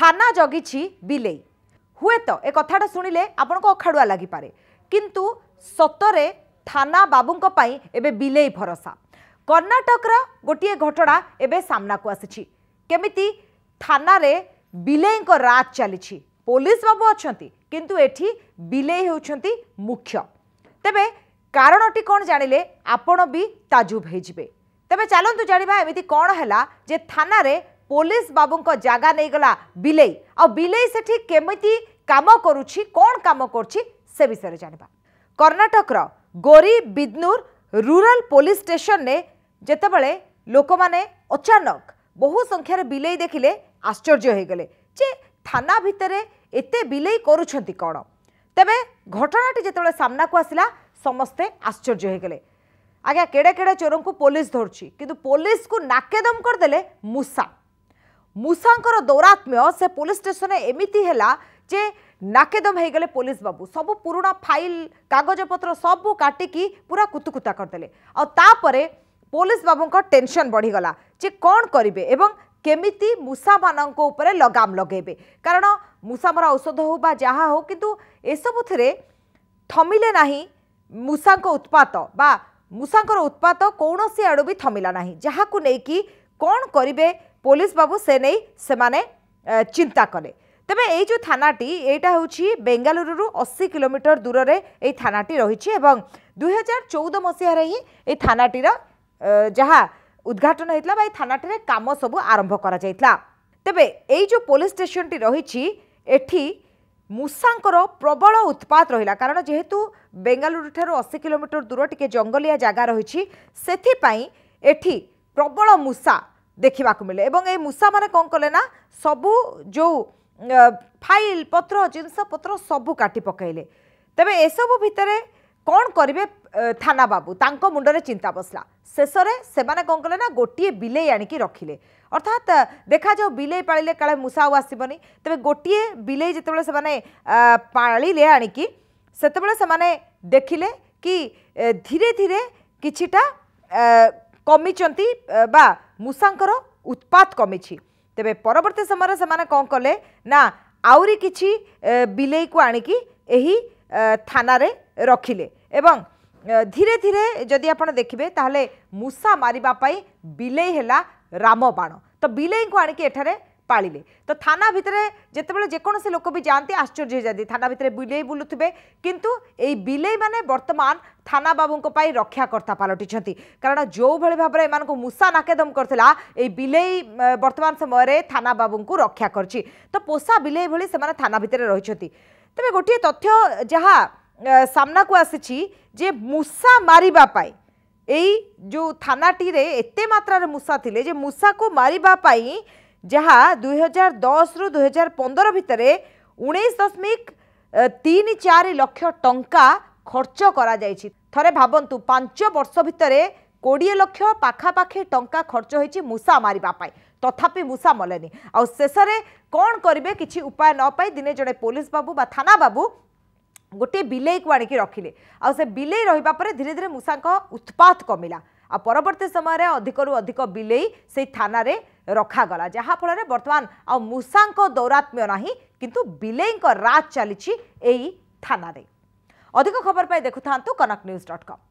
থানা জগিছি বিলেই হুয়েত এ কথাটা শুণিলে আপনার অখাড়ুয়া লাগিপারে কিন্তু সতরে থানা বাবুঙ্ এবে বিলেই ভরসা কর্ণাটকর গোটিয়ে ঘটনা এবে সামনাকু আসিছি কেমিতি থানারে বিলেইঙ্ক রাজ চালিছি পুলিশ বাবু অনেক কিন্তু এটি বিলেই হচ্ছেন মুখ্য তবে কারণটি কোণ জাঁলে আপন বি তাজুব হয়ে যাবে তবে চালু জাঁবা এমি কণ হল যে থানার ପୋଲିସ ବାବୁଙ୍କ ଜାଗା ନେଇଗଲା ବିଲେଇ ଆଉ ବିଲେଇ ସେଠି କେମିତି କାମ କରୁଛି କ'ଣ କାମ କରୁଛି ସେ ବିଷୟରେ ଜାଣିବା କର୍ଣ୍ଣାଟକର ଗୋରି ବିଦ୍ନୁର ରୁରାଲ ପୋଲିସ ଷ୍ଟେସନରେ ଯେତେବେଳେ ଲୋକମାନେ ଅଚାନକ ବହୁ ସଂଖ୍ୟାରେ ବିଲେଇ ଦେଖିଲେ ଆଶ୍ଚର୍ଯ୍ୟ ହୋଇଗଲେ ଯେ ଥାନା ଭିତରେ ଏତେ ବିଲେଇ କରୁଛନ୍ତି କ'ଣ ତେବେ ଘଟଣାଟି ଯେତେବେଳେ ସାମ୍ନାକୁ ଆସିଲା ସମସ୍ତେ ଆଶ୍ଚର୍ଯ୍ୟ ହୋଇଗଲେ ଆଜ୍ଞା କେଡ଼େ କେଡ଼େ ଚୋରଙ୍କୁ ପୋଲିସ ଧରୁଛି କିନ୍ତୁ ପୋଲିସକୁ ନାକେଦମ କରିଦେଲେ ମୂଷା মূষাঙ্কর দৌরাত্ম্য সে পুলিশ স্টেসনে এমিতি হল যে নাকেদম হয়ে গেলে পুলিশ বাবু সবু পুরোনা ফাইল কাগজপত্র সবু কাটিকি পুরা কুতুকুতা করেদেলে আপরে পুলিশ বাবুঙ্ টেনশন বড়িগলা যে কণ করবে এবং কেমিতি মূষামানঙ্ক উপরে লগাম লগাইবে কারণ মূষামরা ঔষধ হোক বা যা হোক কিন্তু এসবুথিরে থমিলে না মূষাঙ্ক উৎপাত বা মূষাঙ্কর উৎপাত কৌশি আড়ু বি থমিলা না যাহাকু নেইকি কণ করবে ପୋଲିସ ବାବୁ ସେ ନେଇ ସେମାନେ ଚିନ୍ତା କଲେ ତେବେ ଏଇ ଯେଉଁ ଥାନାଟି ଏଇଟା ହେଉଛି ବେଙ୍ଗାଲୁରୁରୁ ଅଶୀ କିଲୋମିଟର ଦୂରରେ ଏଇ ଥାନାଟି ରହିଛି ଏବଂ ଦୁଇହଜାର ଚଉଦ ମସିହାରେ ହିଁ ଏଇ ଥାନାଟିର ଯାହା ଉଦ୍ଘାଟନ ହୋଇଥିଲା ବା ଏଇ ଥାନାଟିରେ କାମ ସବୁ ଆରମ୍ଭ କରାଯାଇଥିଲା ତେବେ ଏଇ ଯେଉଁ ପୋଲିସ ଷ୍ଟେସନଟି ରହିଛି ଏଠି ମୂଷାଙ୍କର ପ୍ରବଳ ଉତ୍ପାତ ରହିଲା କାରଣ ଯେହେତୁ ବେଙ୍ଗାଲୁରୁଠାରୁ ଅଶୀ କିଲୋମିଟର ଦୂର ଟିକେ ଜଙ୍ଗଲିଆ ଜାଗା ରହିଛି ସେଥିପାଇଁ ଏଠି ପ୍ରବଳ ମୂଷା देखा मिले ए मूषा मैंने कौन कले सबू जो फाइल पत्र जिनसपत सब का पकड़े तेज एसबू भितर कौन करेंगे थाना बाबू तांको मुंडर चिंता बसला शेष से कौन कले गोटे बिलई आणिकी रखिले अर्थात देखा जाओ बिलई पाले का मूषा आउ तेज गोटे बिलई जो से पाले आणिकी देखिले कि धीरे धीरे किटा কমিছন্তি বা ମୂଷାଙ୍କର ଉତ୍ପାତ କମିଛି ତେବେ ପରବର୍ତ୍ତୀ ସମୟରେ ସେମାନେ କ'ଣ କଲେ ନା ଆହୁରି କିଛି ବିଲେଇକୁ ଆଣିକି ଏହି ଥାନାରେ ରଖିଲେ ଏବଂ ଧୀରେ ଧୀରେ ଯଦି ଆପଣ ଦେଖିବେ ତାହେଲେ ମୂଷା ମାରିବା ପାଇଁ ବିଲେଇ ହେଲା ରାମବାଣ ତ ବିଲେଇଙ୍କୁ ଆଣିକି ଏଠାରେ ପାଳିଲେ ତ ଥାନା ଭିତରେ ଯେତେବେଳେ ଯେକୌଣସି ଲୋକ ବି ଯାଆନ୍ତି ଆଶ୍ଚର୍ଯ୍ୟ ହୋଇଯାନ୍ତି ଥାନା ଭିତରେ ବିଲେଇ ବୁଲୁଥିବେ କିନ୍ତୁ ଏଇ ବିଲେଇମାନେ ବର୍ତ୍ତମାନ ଥାନା ବାବୁଙ୍କ ପାଇଁ ରକ୍ଷାକର୍ତ୍ତା ପାଲଟିଛନ୍ତି କାରଣ ଯେଉଁଭଳି ଭାବରେ ଏମାନଙ୍କୁ ମୂଷା ନାକେଦମ କରିଥିଲା ଏଇ ବିଲେଇ ବର୍ତ୍ତମାନ ସମୟରେ ଥାନା ବାବୁଙ୍କୁ ରକ୍ଷା କରିଛି ତ ପୋଷା ବିଲେଇ ଭଳି ସେମାନେ ଥାନା ଭିତରେ ରହିଛନ୍ତି ତେବେ ଗୋଟିଏ ତଥ୍ୟ ଯାହା ସାମ୍ନାକୁ ଆସିଛି ଯେ ମୂଷା ମାରିବା ପାଇଁ ଏଇ ଯେଉଁ ଥାନାଟିରେ ଏତେ ମାତ୍ରାରେ ମୂଷା ଥିଲେ ଯେ ମୂଷାକୁ ମାରିବା ପାଇଁ ଯାହା ଦୁଇହଜାର ଦଶରୁ ଦୁଇହଜାର ପନ୍ଦର ଭିତରେ ଉଣେଇଶ ଦଶମିକ ତିନି ଚାରି ଲକ୍ଷ ଟଙ୍କା ଖର୍ଚ୍ଚ କରାଯାଇଛି ଥରେ ଭାବନ୍ତୁ ପାଞ୍ଚ ବର୍ଷ ଭିତରେ କୋଡ଼ିଏ ଲକ୍ଷ ପାଖାପାଖି ଟଙ୍କା ଖର୍ଚ୍ଚ ହୋଇଛି ମୂଷା ମାରିବା ପାଇଁ ତଥାପି ମୂଷା ମଲେନି ଆଉ ଶେଷରେ କ'ଣ କରିବେ କିଛି ଉପାୟ ନ ପାଇ ଦିନେ ଜଣେ ପୋଲିସ ବାବୁ ବା ଥାନା ବାବୁ ଗୋଟିଏ ବିଲେଇକୁ ଆଣିକି ରଖିଲେ ଆଉ ସେ ବିଲେଇ ରହିବା ପରେ ଧୀରେ ଧୀରେ ମୂଷାଙ୍କ ଉତ୍ପାତ କମିଲା ଆଉ ପରବର୍ତ୍ତୀ ସମୟରେ ଅଧିକରୁ ଅଧିକ ବିଲେଇ ସେଇ ଥାନାରେ ରଖାଗଲା ଯାହାଫଳରେ ବର୍ତ୍ତମାନ ଆଉ ମୂଷାଙ୍କ ଦୌରାତ୍ମ୍ୟ ନାହିଁ କିନ୍ତୁ ବିଲେଇଙ୍କ ରାଜ ଚାଲିଛି ଏହି ଥାନାରେ ଅଧିକ ଖବର ପାଇଁ ଦେଖୁଥାନ୍ତୁ କନକ ନ୍ୟୁଜ୍ ଡଟ୍ କମ୍